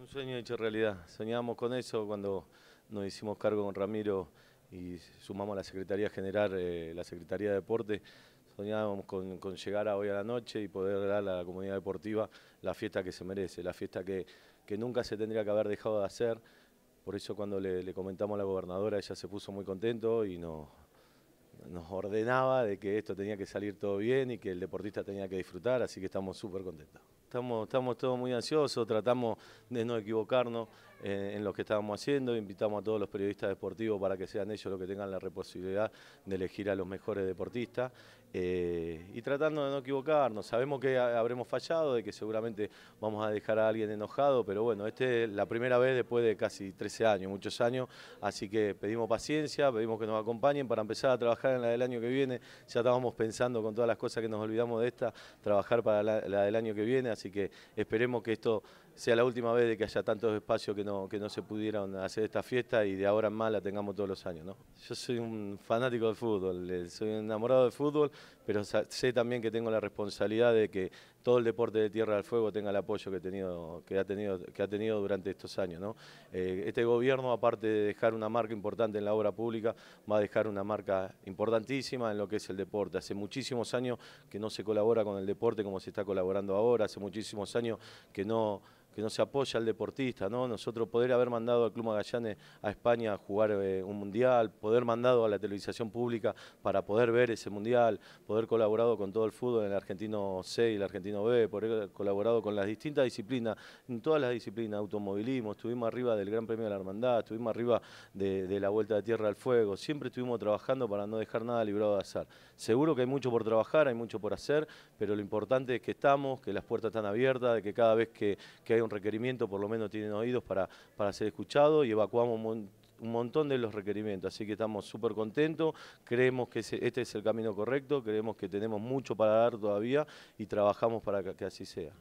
Un sueño hecho realidad. Soñábamos con eso cuando nos hicimos cargo con Ramiro y sumamos a la Secretaría General, eh, la Secretaría de deportes. Soñábamos con, llegar a hoy a la noche y poder dar a la comunidad deportiva la fiesta que se merece, la fiesta que, nunca se tendría que haber dejado de hacer. Por eso cuando le, comentamos a la gobernadora, ella se puso muy contento y nos, nos ordenaba de que esto tenía que salir todo bien y que el deportista tenía que disfrutar, así que estamos súper contentos. Estamos, estamos todos muy ansiosos, tratamos de no equivocarnos. Eh, en lo que estábamos haciendo, invitamos a todos los periodistas deportivos para que sean ellos los que tengan la responsabilidad de elegir a los mejores deportistas eh, y tratando de no equivocarnos, sabemos que habremos fallado, de que seguramente vamos a dejar a alguien enojado, pero bueno, esta es la primera vez después de casi 13 años, muchos años, así que pedimos paciencia, pedimos que nos acompañen para empezar a trabajar en la del año que viene, ya estábamos pensando con todas las cosas que nos olvidamos de esta, trabajar para la, la del año que viene, así que esperemos que esto sea la última vez de que haya tantos espacios que que no se pudieron hacer esta fiesta y de ahora en más la tengamos todos los años. ¿no? Yo soy un fanático del fútbol, soy enamorado del fútbol, pero sé también que tengo la responsabilidad de que todo el deporte de Tierra del Fuego tenga el apoyo que, ha, tenido, que ha tenido durante estos años. ¿no? Eh, este gobierno, aparte de dejar una marca importante en la obra pública, va a dejar una marca importantísima en lo que es el deporte. Hace muchísimos años que no se colabora con el deporte como se está colaborando ahora, hace muchísimos años que no que no se apoya al deportista, ¿no? Nosotros poder haber mandado al Club Magallanes a España a jugar eh, un mundial, poder mandado a la televisación pública para poder ver ese mundial, poder colaborado con todo el fútbol en el argentino C y el argentino B, poder colaborado con las distintas disciplinas, en todas las disciplinas, automovilismo, estuvimos arriba del Gran Premio de la Hermandad, estuvimos arriba de, la Vuelta de Tierra al Fuego, siempre estuvimos trabajando para no dejar nada librado de azar. Seguro que hay mucho por trabajar, hay mucho por hacer, pero lo importante es que estamos, que las puertas están abiertas, de que cada vez que, que hay un requerimiento, por lo menos tienen oídos para, ser escuchados y evacuamos un montón de los requerimientos, así que estamos súper contentos, creemos que este es el camino correcto, creemos que tenemos mucho para dar todavía y trabajamos para que así sea.